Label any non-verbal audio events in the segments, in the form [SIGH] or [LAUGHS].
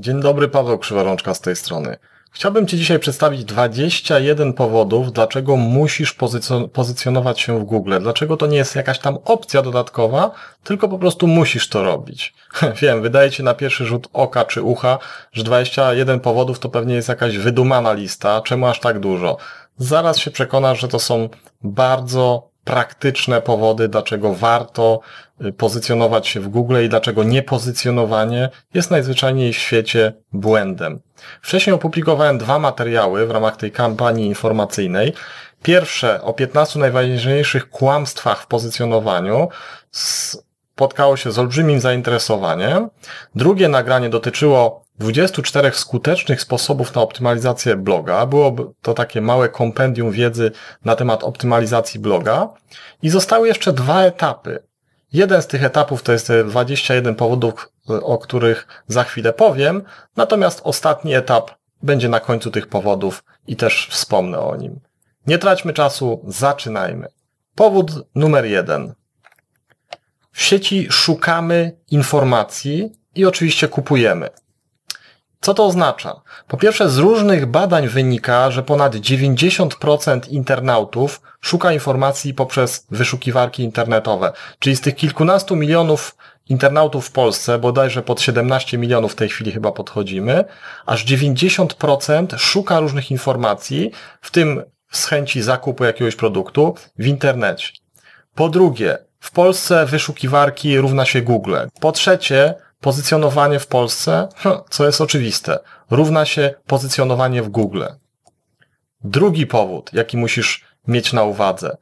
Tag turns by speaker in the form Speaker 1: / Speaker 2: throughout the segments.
Speaker 1: Dzień dobry, Paweł Krzyworączka z tej strony. Chciałbym Ci dzisiaj przedstawić 21 powodów, dlaczego musisz pozycjonować się w Google. Dlaczego to nie jest jakaś tam opcja dodatkowa, tylko po prostu musisz to robić. [LAUGHS] Wiem, wydaje Ci na pierwszy rzut oka czy ucha, że 21 powodów to pewnie jest jakaś wydumana lista. Czemu aż tak dużo? Zaraz się przekonasz, że to są bardzo praktyczne powody, dlaczego warto y, pozycjonować się w Google i dlaczego niepozycjonowanie jest najzwyczajniej w świecie błędem. Wcześniej opublikowałem dwa materiały w ramach tej kampanii informacyjnej. Pierwsze o 15 najważniejszych kłamstwach w pozycjonowaniu z spotkało się z olbrzymim zainteresowaniem. Drugie nagranie dotyczyło 24 skutecznych sposobów na optymalizację bloga. Było to takie małe kompendium wiedzy na temat optymalizacji bloga. I zostały jeszcze dwa etapy. Jeden z tych etapów to jest 21 powodów, e, o których za chwilę powiem, natomiast ostatni etap będzie na końcu tych powodów i też wspomnę o nim. Nie traćmy czasu, zaczynajmy. Powód numer jeden. W sieci szukamy informacji i oczywiście kupujemy. Co to oznacza? Po pierwsze, z różnych badań wynika, że ponad 90% internautów szuka informacji poprzez wyszukiwarki internetowe. Czyli z tych kilkunastu milionów internautów w Polsce, bodajże pod 17 milionów w tej chwili chyba podchodzimy, aż 90% szuka różnych informacji, w tym z chęci zakupu jakiegoś produktu w internecie. Po drugie, w Polsce wyszukiwarki równa się Google. Po trzecie, pozycjonowanie w Polsce, hm, co jest oczywiste, równa się pozycjonowanie w Google. Drugi powód, jaki musisz mieć na uwadze.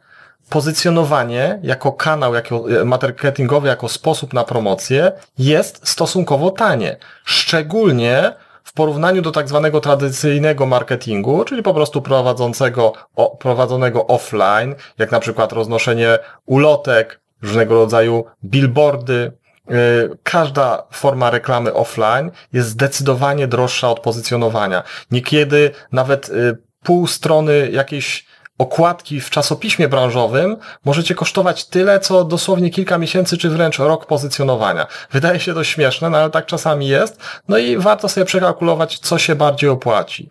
Speaker 1: Pozycjonowanie jako kanał jako e, marketingowy, jako sposób na promocję jest stosunkowo tanie. Szczególnie w porównaniu do tak zwanego tradycyjnego marketingu, czyli po prostu prowadzącego, o, prowadzonego offline, jak na przykład roznoszenie ulotek, różnego rodzaju billboardy, y, każda forma reklamy offline jest zdecydowanie droższa od pozycjonowania. Niekiedy nawet y, pół strony jakiejś okładki w czasopiśmie branżowym możecie kosztować tyle, co dosłownie kilka miesięcy, czy wręcz rok pozycjonowania. Wydaje się to śmieszne, no ale tak czasami jest. No i warto sobie przekalkulować, co się bardziej opłaci.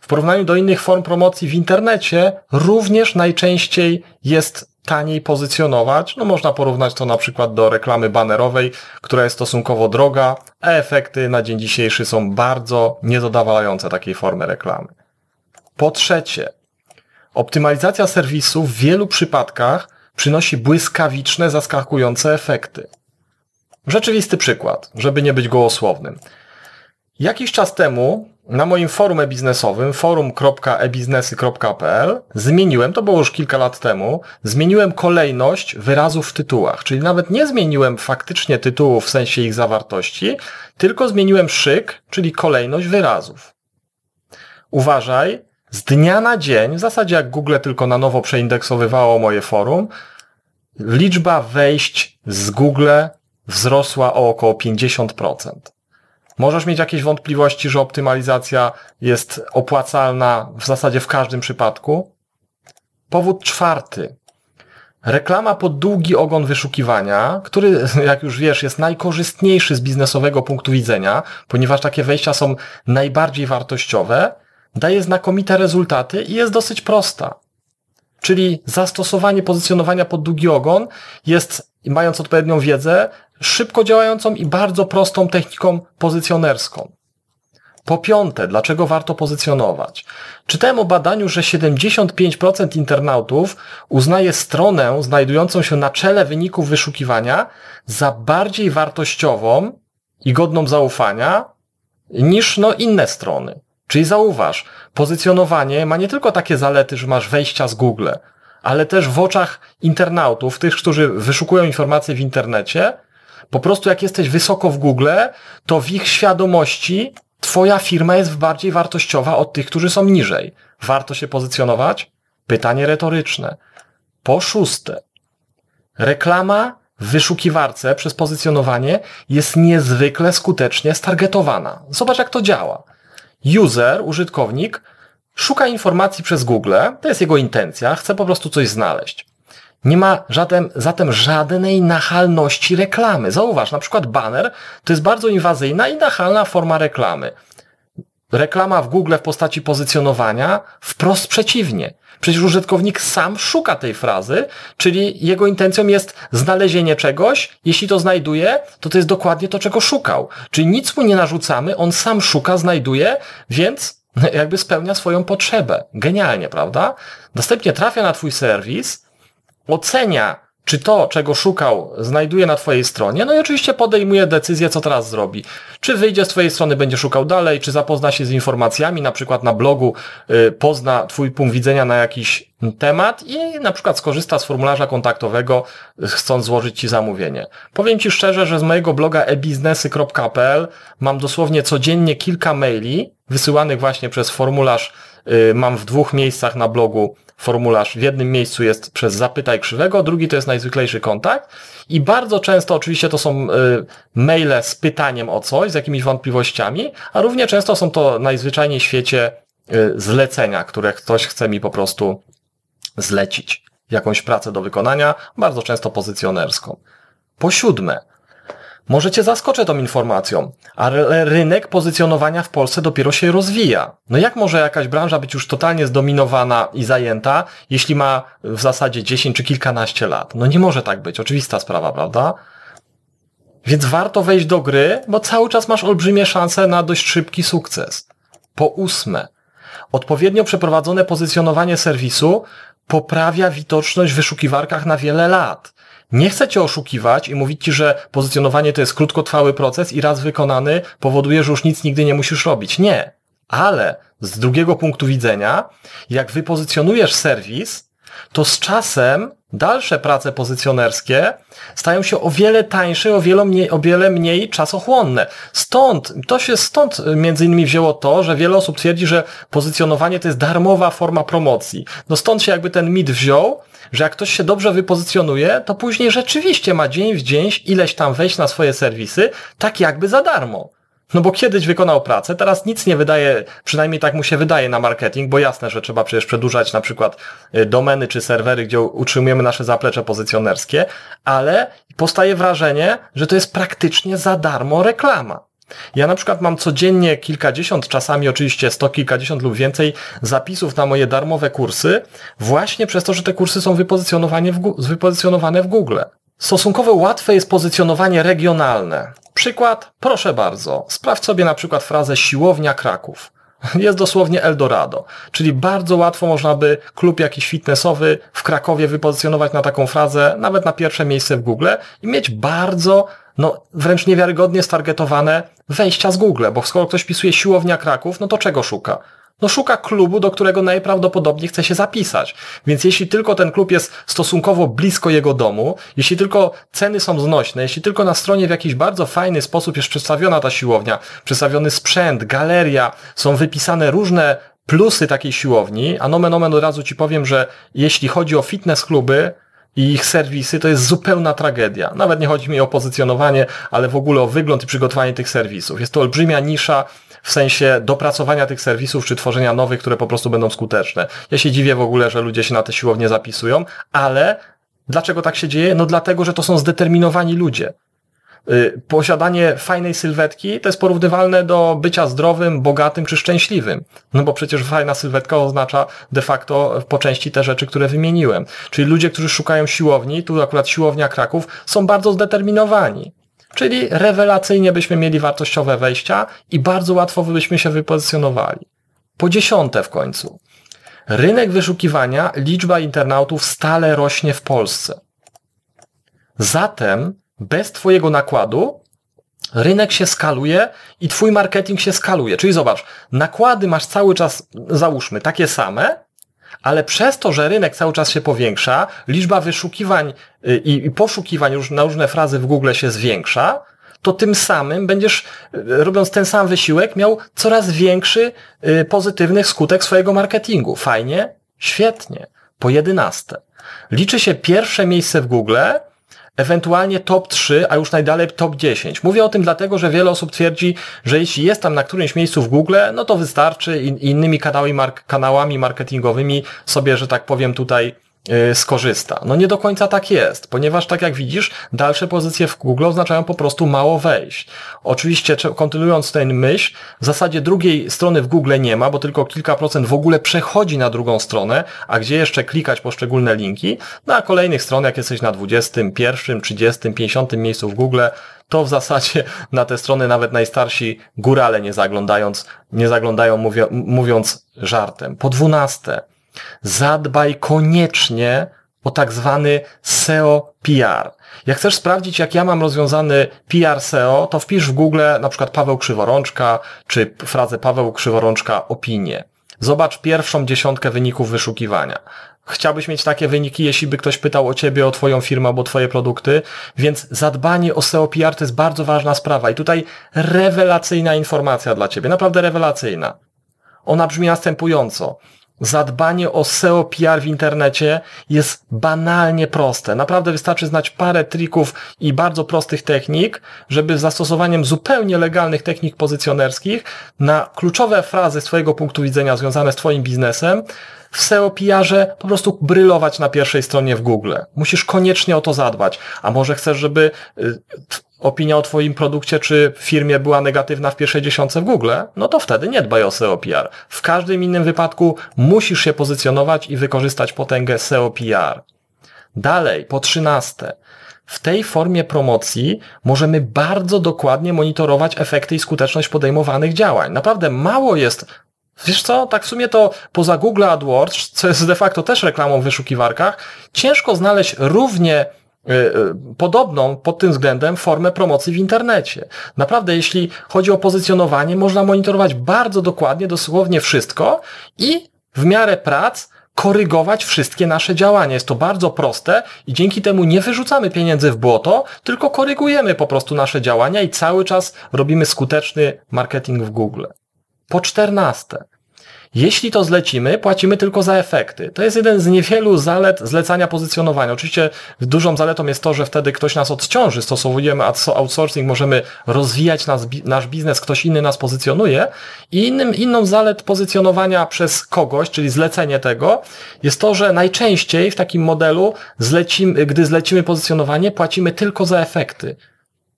Speaker 1: W porównaniu do innych form promocji w internecie również najczęściej jest taniej pozycjonować. No można porównać to na przykład do reklamy banerowej, która jest stosunkowo droga, a efekty na dzień dzisiejszy są bardzo niezadowalające takiej formy reklamy. Po trzecie, optymalizacja serwisu w wielu przypadkach przynosi błyskawiczne, zaskakujące efekty. Rzeczywisty przykład, żeby nie być gołosłownym. Jakiś czas temu na moim forum e-biznesowym forum.ebiznesy.pl zmieniłem, to było już kilka lat temu, zmieniłem kolejność wyrazów w tytułach, czyli nawet nie zmieniłem faktycznie tytułów w sensie ich zawartości, tylko zmieniłem szyk, czyli kolejność wyrazów. Uważaj, z dnia na dzień, w zasadzie jak Google tylko na nowo przeindeksowywało moje forum, liczba wejść z Google wzrosła o około 50%. Możesz mieć jakieś wątpliwości, że optymalizacja jest opłacalna w zasadzie w każdym przypadku? Powód czwarty. Reklama pod długi ogon wyszukiwania, który, [LAUGHS] jak już wiesz, jest najkorzystniejszy z biznesowego punktu widzenia, ponieważ takie wejścia są najbardziej wartościowe, daje znakomite rezultaty i jest dosyć prosta. Czyli zastosowanie pozycjonowania pod długi ogon jest, mając odpowiednią wiedzę, szybko działającą i bardzo prostą techniką pozycjonerską. Po piąte, dlaczego warto pozycjonować? Czytałem o badaniu, że 75% internautów uznaje stronę znajdującą się na czele wyników wyszukiwania za bardziej wartościową i godną zaufania niż no, inne strony. Czyli zauważ, pozycjonowanie ma nie tylko takie zalety, że masz wejścia z Google, ale też w oczach internautów, tych, którzy wyszukują informacje w internecie, po prostu jak jesteś wysoko w Google, to w ich świadomości twoja firma jest bardziej wartościowa od tych, którzy są niżej. Warto się pozycjonować? Pytanie retoryczne. Po szóste, reklama w wyszukiwarce przez pozycjonowanie jest niezwykle skutecznie stargetowana. Zobacz jak to działa. User, użytkownik, szuka informacji przez Google, to jest jego intencja, chce po prostu coś znaleźć. Nie ma żaden, zatem żadnej nachalności reklamy. Zauważ, na przykład banner to jest bardzo inwazyjna i nachalna forma reklamy. Reklama w Google w postaci pozycjonowania wprost przeciwnie. Przecież użytkownik sam szuka tej frazy, czyli jego intencją jest znalezienie czegoś. Jeśli to znajduje, to to jest dokładnie to, czego szukał. Czyli nic mu nie narzucamy, on sam szuka, znajduje, więc [LAUGHS] jakby spełnia swoją potrzebę. Genialnie, prawda? Następnie trafia na Twój serwis, ocenia, czy to, czego szukał, znajduje na Twojej stronie, no i oczywiście podejmuje decyzję, co teraz zrobi. Czy wyjdzie z Twojej strony, będzie szukał dalej, czy zapozna się z informacjami, na przykład na blogu yy, pozna Twój punkt widzenia na jakiś temat i na przykład skorzysta z formularza kontaktowego, y, chcąc złożyć Ci zamówienie. Powiem Ci szczerze, że z mojego bloga ebiznesy.pl mam dosłownie codziennie kilka maili wysyłanych właśnie przez formularz Y, mam w dwóch miejscach na blogu formularz. W jednym miejscu jest przez zapytaj krzywego, drugi to jest najzwyklejszy kontakt. I bardzo często oczywiście to są y, maile z pytaniem o coś, z jakimiś wątpliwościami, a równie często są to najzwyczajniej w świecie y, zlecenia, które ktoś chce mi po prostu zlecić. Jakąś pracę do wykonania, bardzo często pozycjonerską. Po siódme, może cię zaskoczę tą informacją, ale rynek pozycjonowania w Polsce dopiero się rozwija. No jak może jakaś branża być już totalnie zdominowana i zajęta, jeśli ma w zasadzie 10 czy kilkanaście lat? No nie może tak być, oczywista sprawa, prawda? Więc warto wejść do gry, bo cały czas masz olbrzymie szanse na dość szybki sukces. Po ósme. Odpowiednio przeprowadzone pozycjonowanie serwisu poprawia widoczność w wyszukiwarkach na wiele lat nie chce cię oszukiwać i mówić ci, że pozycjonowanie to jest krótkotrwały proces i raz wykonany powoduje, że już nic nigdy nie musisz robić. Nie. Ale z drugiego punktu widzenia, jak wypozycjonujesz serwis, to z czasem dalsze prace pozycjonerskie stają się o wiele tańsze, o wiele mniej, o wiele mniej czasochłonne. Stąd, to się stąd między innymi wzięło to, że wiele osób twierdzi, że pozycjonowanie to jest darmowa forma promocji. No stąd się jakby ten mit wziął że jak ktoś się dobrze wypozycjonuje, to później rzeczywiście ma dzień w dzień ileś tam wejść na swoje serwisy, tak jakby za darmo. No bo kiedyś wykonał pracę, teraz nic nie wydaje, przynajmniej tak mu się wydaje na marketing, bo jasne, że trzeba przecież przedłużać na przykład y, domeny czy serwery, gdzie utrzymujemy nasze zaplecze pozycjonerskie, ale powstaje wrażenie, że to jest praktycznie za darmo reklama. Ja na przykład mam codziennie kilkadziesiąt, czasami oczywiście sto kilkadziesiąt lub więcej zapisów na moje darmowe kursy, właśnie przez to, że te kursy są wypozycjonowane w, wypozycjonowane w Google. Stosunkowo łatwe jest pozycjonowanie regionalne. Przykład, proszę bardzo, sprawdź sobie na przykład frazę siłownia Kraków. [LAUGHS] Jest dosłownie Eldorado, czyli bardzo łatwo można by klub jakiś fitnessowy w Krakowie wypozycjonować na taką frazę, nawet na pierwsze miejsce w Google i mieć bardzo no wręcz niewiarygodnie stargetowane wejścia z Google, bo skoro ktoś pisuje siłownia Kraków, no to czego szuka? No szuka klubu, do którego najprawdopodobniej chce się zapisać. Więc jeśli tylko ten klub jest stosunkowo blisko jego domu, jeśli tylko ceny są znośne, jeśli tylko na stronie w jakiś bardzo fajny sposób jest przedstawiona ta siłownia, przedstawiony sprzęt, galeria, są wypisane różne plusy takiej siłowni, a nomen omen od razu ci powiem, że jeśli chodzi o fitness kluby, i ich serwisy to jest zupełna tragedia. Nawet nie chodzi mi o pozycjonowanie, ale w ogóle o wygląd i przygotowanie tych serwisów. Jest to olbrzymia nisza w sensie dopracowania tych serwisów czy tworzenia nowych, które po prostu będą skuteczne. Ja się dziwię w ogóle, że ludzie się na te siłownie zapisują, ale Dlaczego tak się dzieje? No dlatego, że to są zdeterminowani ludzie. Y, posiadanie fajnej sylwetki to jest porównywalne do bycia zdrowym, bogatym czy szczęśliwym. No bo przecież fajna sylwetka oznacza de facto po części te rzeczy, które wymieniłem. Czyli ludzie, którzy szukają siłowni, tu akurat siłownia Kraków, są bardzo zdeterminowani. Czyli rewelacyjnie byśmy mieli wartościowe wejścia i bardzo łatwo byśmy się wypozycjonowali. Po dziesiąte w końcu. Rynek wyszukiwania, liczba internautów stale rośnie w Polsce. Zatem bez Twojego nakładu rynek się skaluje i Twój marketing się skaluje. Czyli zobacz, nakłady masz cały czas, załóżmy, takie same, ale przez to, że rynek cały czas się powiększa, liczba wyszukiwań y, i, poszukiwań już na różne frazy w Google się zwiększa, to tym samym będziesz, y, robiąc ten sam wysiłek, miał coraz większy y, pozytywnych skutek swojego marketingu. Fajnie? Świetnie. Po jedenaste. Liczy się pierwsze miejsce w Google ewentualnie top 3, a już najdalej top 10. Mówię o tym dlatego, że wiele osób twierdzi, że jeśli jest tam na którymś miejscu w Google, no to wystarczy innymi kanałami, mark kanałami marketingowymi sobie, że tak powiem, tutaj Y, skorzysta. No nie do końca tak jest, ponieważ tak jak widzisz, dalsze pozycje w Google oznaczają po prostu mało wejść. Oczywiście, kontynuując ten myśl, w zasadzie drugiej strony w Google nie ma, bo tylko kilka procent w ogóle przechodzi na drugą stronę, a gdzie jeszcze klikać poszczególne linki, na no, kolejnych stronach, jak jesteś na 21, 30, 50 miejscu w Google, to w zasadzie na te strony nawet najstarsi górale nie zaglądając, nie zaglądają mówiąc żartem. Po dwunaste, zadbaj koniecznie o tak zwany SEO PR. Jak chcesz sprawdzić, jak ja mam rozwiązany PR SEO, to wpisz w Google na przykład Paweł Krzyworączka, czy frazę Paweł Krzyworączka opinie. Zobacz pierwszą dziesiątkę wyników wyszukiwania. Chciałbyś mieć takie wyniki, jeśli by ktoś pytał o ciebie, o twoją firmę albo twoje produkty, więc zadbanie o SEO PR to jest bardzo ważna sprawa i tutaj rewelacyjna informacja dla ciebie, naprawdę rewelacyjna. Ona brzmi następująco zadbanie o SEO PR w internecie jest banalnie proste. Naprawdę wystarczy znać parę trików i bardzo prostych technik, żeby zastosowaniem zupełnie legalnych technik pozycjonerskich na kluczowe frazy z Twojego punktu widzenia związane z Twoim biznesem w SEO PR-ze po prostu brylować na pierwszej stronie w Google. Musisz koniecznie o to zadbać. A może chcesz, żeby y, opinia o twoim produkcie czy firmie była negatywna w pierwszej dziesiątce w Google, no to wtedy nie dbaj o SEO PR. W każdym innym wypadku musisz się pozycjonować i wykorzystać potęgę SEO PR. Dalej, po trzynaste. W tej formie promocji możemy bardzo dokładnie monitorować efekty i skuteczność podejmowanych działań. Naprawdę mało jest Wiesz co, tak w sumie to poza Google AdWords, co jest de facto też reklamą w wyszukiwarkach, ciężko znaleźć równie E, e, podobną pod tym względem formę promocji w internecie. Naprawdę, jeśli chodzi o pozycjonowanie, można monitorować bardzo dokładnie, dosłownie wszystko i w miarę prac korygować wszystkie nasze działania. Jest to bardzo proste i dzięki temu nie wyrzucamy pieniędzy w błoto, tylko korygujemy po prostu nasze działania i cały czas robimy skuteczny marketing w Google. Po czternaste, jeśli to zlecimy, płacimy tylko za efekty. To jest jeden z niewielu zalet zlecania pozycjonowania. Oczywiście dużą zaletą jest to, że wtedy ktoś nas odciąży, stosowujemy outsourcing, możemy rozwijać nasz biznes, ktoś inny nas pozycjonuje. I innym, inną zalet pozycjonowania przez kogoś, czyli zlecenie tego, jest to, że najczęściej w takim modelu, zlecimy, gdy zlecimy pozycjonowanie, płacimy tylko za efekty.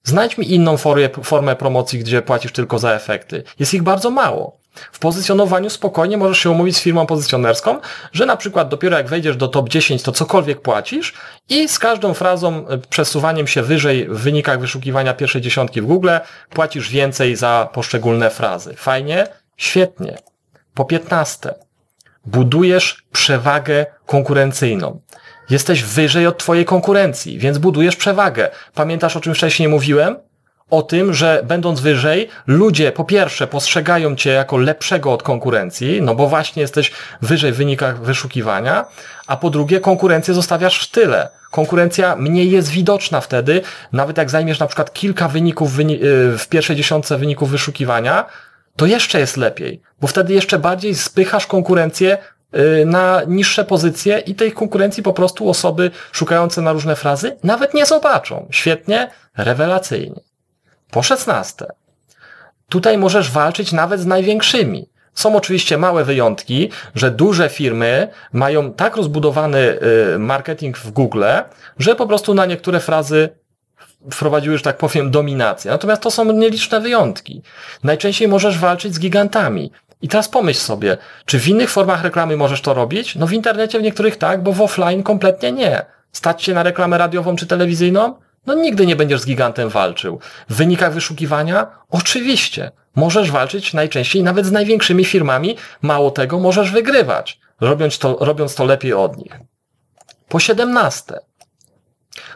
Speaker 1: Znajdź mi inną formę promocji, gdzie płacisz tylko za efekty. Jest ich bardzo mało. W pozycjonowaniu spokojnie możesz się umówić z firmą pozycjonerską, że na przykład dopiero jak wejdziesz do top 10, to cokolwiek płacisz i z każdą frazą, e, przesuwaniem się wyżej w wynikach wyszukiwania pierwszej dziesiątki w Google płacisz więcej za poszczególne frazy. Fajnie? Świetnie. Po 15. Budujesz przewagę konkurencyjną. Jesteś wyżej od Twojej konkurencji, więc budujesz przewagę. Pamiętasz o czym wcześniej mówiłem? o tym, że będąc wyżej, ludzie po pierwsze postrzegają cię jako lepszego od konkurencji, no bo właśnie jesteś wyżej w wynikach wyszukiwania, a po drugie konkurencję zostawiasz w tyle. Konkurencja mniej jest widoczna wtedy, nawet jak zajmiesz na przykład kilka wyników y, w pierwszej dziesiątce wyników wyszukiwania, to jeszcze jest lepiej, bo wtedy jeszcze bardziej spychasz konkurencję y, na niższe pozycje i tej konkurencji po prostu osoby szukające na różne frazy nawet nie zobaczą. Świetnie, rewelacyjnie. Po szesnaste, tutaj możesz walczyć nawet z największymi. Są oczywiście małe wyjątki, że duże firmy mają tak rozbudowany y, marketing w Google, że po prostu na niektóre frazy wprowadziły, że tak powiem, dominację. Natomiast to są nieliczne wyjątki. Najczęściej możesz walczyć z gigantami. I teraz pomyśl sobie, czy w innych formach reklamy możesz to robić? No w internecie w niektórych tak, bo w offline kompletnie nie. Stać się na reklamę radiową czy telewizyjną? No nigdy nie będziesz z gigantem walczył. W wynikach wyszukiwania? Oczywiście. Możesz walczyć najczęściej nawet z największymi firmami. Mało tego, możesz wygrywać, robiąc to, robiąc to lepiej od nich. Po siedemnaste.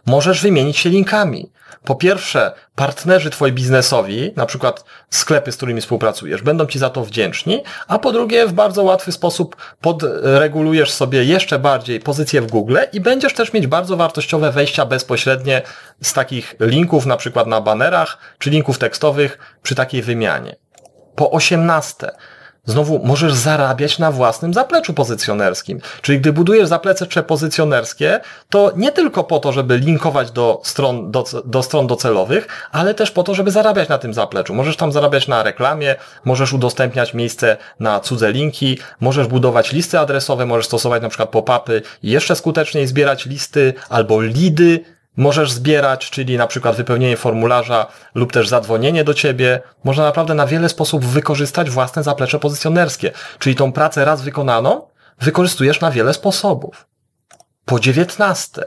Speaker 1: Możesz wymienić się linkami po pierwsze partnerzy twoi biznesowi, na przykład sklepy, z którymi współpracujesz, będą ci za to wdzięczni, a po drugie w bardzo łatwy sposób podregulujesz sobie jeszcze bardziej pozycję w Google i będziesz też mieć bardzo wartościowe wejścia bezpośrednie z takich linków, na przykład na banerach, czy linków tekstowych przy takiej wymianie. Po osiemnaste, Znowu możesz zarabiać na własnym zapleczu pozycjonerskim. Czyli gdy budujesz zaplecze przepozycjonerskie, to nie tylko po to, żeby linkować do stron, do, do stron docelowych, ale też po to, żeby zarabiać na tym zapleczu. Możesz tam zarabiać na reklamie, możesz udostępniać miejsce na cudze linki, możesz budować listy adresowe, możesz stosować na przykład pop-upy i jeszcze skuteczniej zbierać listy albo lidy możesz zbierać, czyli na przykład wypełnienie formularza lub też zadzwonienie do ciebie. Można naprawdę na wiele sposób wykorzystać własne zaplecze pozycjonerskie, czyli tą pracę raz wykonaną wykorzystujesz na wiele sposobów. Po dziewiętnaste,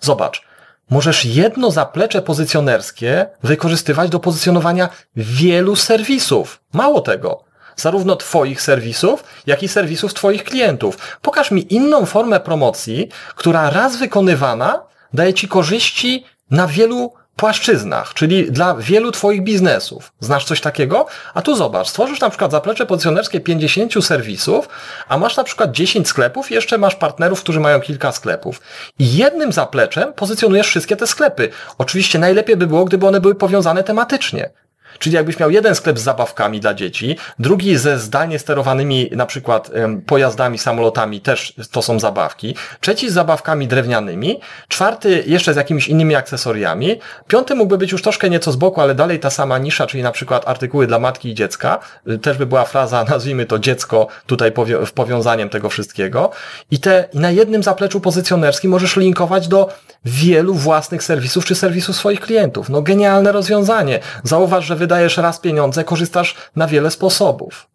Speaker 1: zobacz, możesz jedno zaplecze pozycjonerskie wykorzystywać do pozycjonowania wielu serwisów. Mało tego, zarówno Twoich serwisów, jak i serwisów Twoich klientów. Pokaż mi inną formę promocji, która raz wykonywana daje ci korzyści na wielu płaszczyznach, czyli dla wielu Twoich biznesów. Znasz coś takiego? A tu zobacz, stworzysz na przykład zaplecze pozycjonerskie 50 serwisów, a masz na przykład 10 sklepów i jeszcze masz partnerów, którzy mają kilka sklepów. I jednym zapleczem pozycjonujesz wszystkie te sklepy. Oczywiście najlepiej by było, gdyby one były powiązane tematycznie. Czyli jakbyś miał jeden sklep z zabawkami dla dzieci, drugi ze zdalnie sterowanymi na przykład pojazdami, samolotami, też to są zabawki, trzeci z zabawkami drewnianymi, czwarty jeszcze z jakimiś innymi akcesoriami, piąty mógłby być już troszkę nieco z boku, ale dalej ta sama nisza, czyli na przykład artykuły dla matki i dziecka, y, też by była fraza, [LAUGHS] nazwijmy to dziecko tutaj powio- powiązaniem tego wszystkiego i te i na jednym zapleczu pozycjonerskim możesz linkować do wielu własnych serwisów czy serwisów swoich klientów. No genialne rozwiązanie. Zauważ, że wydajesz raz pieniądze, korzystasz na wiele sposobów.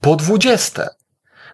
Speaker 1: Po dwudzieste,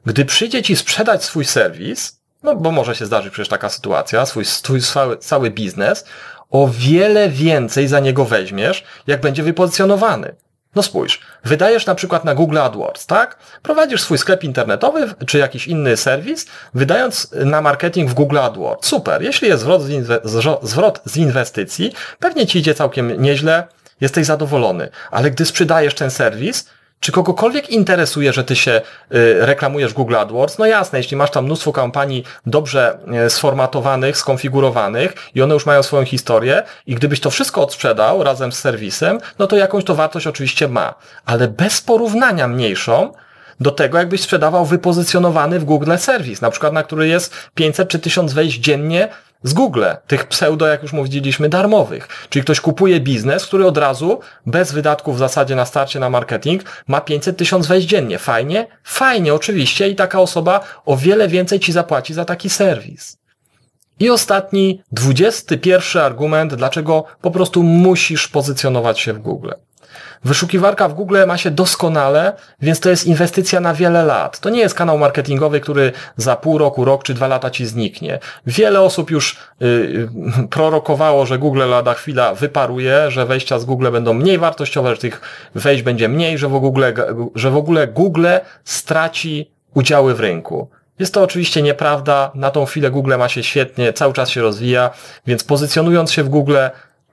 Speaker 1: gdy przyjdzie ci sprzedać swój serwis, no bo może się zdarzyć przecież taka sytuacja, swój, swój cały, cały biznes, o wiele więcej za niego weźmiesz, jak będzie wypozycjonowany. No spójrz, wydajesz na przykład na Google AdWords, tak? Prowadzisz swój sklep internetowy czy jakiś inny serwis, wydając na marketing w Google AdWords. Super, jeśli jest zwrot z, zwrot z inwestycji, pewnie ci idzie całkiem nieźle, jesteś zadowolony. Ale gdy sprzedajesz ten serwis, czy kogokolwiek interesuje, że ty się y, reklamujesz Google AdWords? No jasne, jeśli masz tam mnóstwo kampanii dobrze y, sformatowanych, skonfigurowanych i one już mają swoją historię i gdybyś to wszystko odsprzedał razem z serwisem, no to jakąś to wartość oczywiście ma, ale bez porównania mniejszą do tego, jakbyś sprzedawał wypozycjonowany w Google serwis, na przykład na który jest 500 czy 1000 wejść dziennie z Google, tych pseudo, jak już mówiliśmy, darmowych. Czyli ktoś kupuje biznes, który od razu, bez wydatków w zasadzie na starcie, na marketing, ma 500 tysiąc wejść dziennie. Fajnie? Fajnie, oczywiście i taka osoba o wiele więcej ci zapłaci za taki serwis. I ostatni, dwudziesty pierwszy argument, dlaczego po prostu musisz pozycjonować się w Google. Wyszukiwarka w Google ma się doskonale, więc to jest inwestycja na wiele lat. To nie jest kanał marketingowy, który za pół roku, rok czy dwa lata ci zniknie. Wiele osób już yy, [LAUGHS] prorokowało, że Google lada chwila wyparuje, że wejścia z Google będą mniej wartościowe, że tych wejść będzie mniej, że w ogóle, że w ogóle Google straci udziały w rynku. Jest to oczywiście nieprawda. Na tą chwilę Google ma się świetnie, cały czas się rozwija, więc pozycjonując się w Google,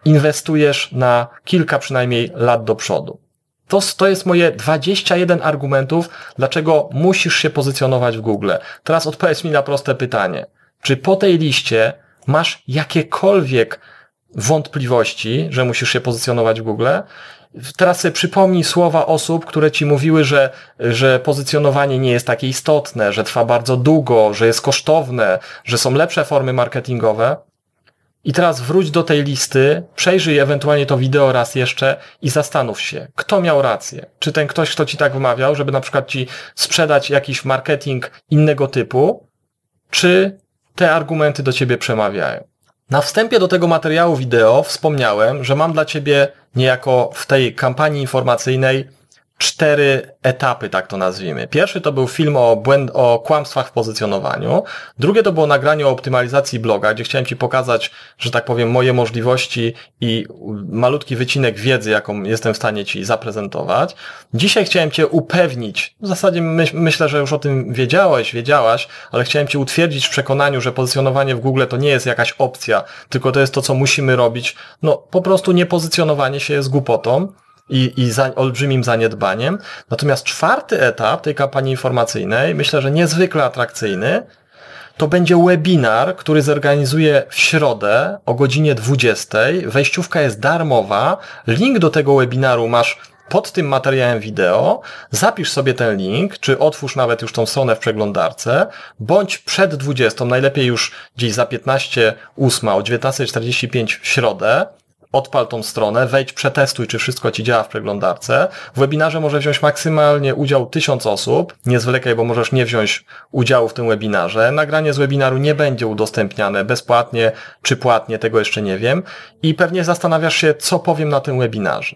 Speaker 1: inwestujesz na kilka przynajmniej lat do przodu. To, to jest moje 21 argumentów, dlaczego musisz się pozycjonować w Google. Teraz odpowiedz mi na proste pytanie. Czy po tej liście masz jakiekolwiek wątpliwości, że musisz się pozycjonować w Google? Teraz sobie przypomnij słowa osób, które ci mówiły, że, że pozycjonowanie nie jest takie istotne, że trwa bardzo długo, że jest kosztowne, że są lepsze formy marketingowe. I teraz wróć do tej listy, przejrzyj ewentualnie to wideo raz jeszcze i zastanów się, kto miał rację. Czy ten ktoś, kto ci tak wymawiał, żeby na przykład ci sprzedać jakiś marketing innego typu, czy te argumenty do ciebie przemawiają. Na wstępie do tego materiału wideo wspomniałem, że mam dla ciebie niejako w tej kampanii informacyjnej cztery etapy, tak to nazwijmy. Pierwszy to był film o, błęd, o kłamstwach w pozycjonowaniu. Drugie to było nagranie o optymalizacji bloga, gdzie chciałem Ci pokazać, że tak powiem, moje możliwości i malutki wycinek wiedzy, jaką jestem w stanie Ci zaprezentować. Dzisiaj chciałem Cię upewnić, w zasadzie myślę, że już o tym wiedziałeś, wiedziałaś, ale chciałem Cię utwierdzić w przekonaniu, że pozycjonowanie w Google to nie jest jakaś opcja, tylko to jest to, co musimy robić. No po prostu niepozycjonowanie się jest głupotą i, i za, olbrzymim zaniedbaniem. Natomiast czwarty etap tej kampanii informacyjnej, myślę, że niezwykle atrakcyjny, to będzie webinar, który zorganizuję w środę o godzinie 20. Wejściówka jest darmowa. Link do tego webinaru masz pod tym materiałem wideo, zapisz sobie ten link, czy otwórz nawet już tą stronę w przeglądarce, bądź przed 20, najlepiej już gdzieś za 15.08 o 19.45 w środę, odpal tą stronę, wejdź, przetestuj, czy wszystko ci działa w przeglądarce. W webinarze może wziąć maksymalnie udział tysiąc osób. Nie zwlekaj, bo możesz nie wziąć udziału w tym webinarze. Nagranie z webinaru nie będzie udostępniane bezpłatnie czy płatnie, tego jeszcze nie wiem. I pewnie zastanawiasz się, co powiem na tym webinarze.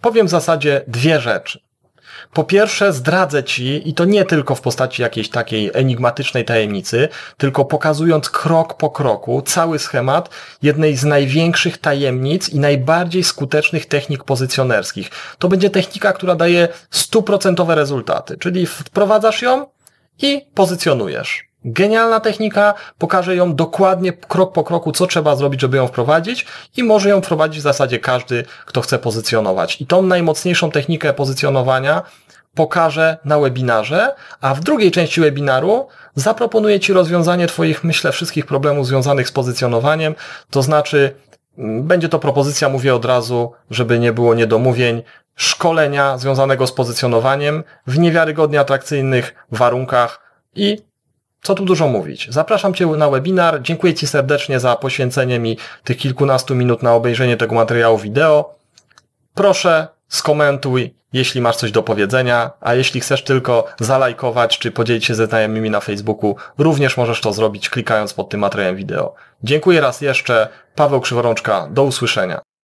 Speaker 1: Powiem w zasadzie dwie rzeczy. Po pierwsze zdradzę ci, i to nie tylko w postaci jakiejś takiej enigmatycznej tajemnicy, tylko pokazując krok po kroku cały schemat jednej z największych tajemnic i najbardziej skutecznych technik pozycjonerskich. To będzie technika, która daje stuprocentowe rezultaty, czyli wprowadzasz ją i pozycjonujesz. Genialna technika, pokażę ją dokładnie krok po kroku, co trzeba zrobić, żeby ją wprowadzić i może ją wprowadzić w zasadzie każdy, kto chce pozycjonować. I tą najmocniejszą technikę pozycjonowania pokażę na webinarze, a w drugiej części webinaru zaproponuję Ci rozwiązanie Twoich, myślę, wszystkich problemów związanych z pozycjonowaniem, to znaczy mm, będzie to propozycja, mówię od razu, żeby nie było niedomówień, szkolenia związanego z pozycjonowaniem w niewiarygodnie atrakcyjnych warunkach i co tu dużo mówić? Zapraszam Cię na webinar. Dziękuję Ci serdecznie za poświęcenie mi tych kilkunastu minut na obejrzenie tego materiału wideo. Proszę, skomentuj, jeśli masz coś do powiedzenia, a jeśli chcesz tylko zalajkować czy podzielić się ze znajomymi na Facebooku, również możesz to zrobić klikając pod tym materiałem wideo. Dziękuję raz jeszcze. Paweł Krzyworączka, do usłyszenia.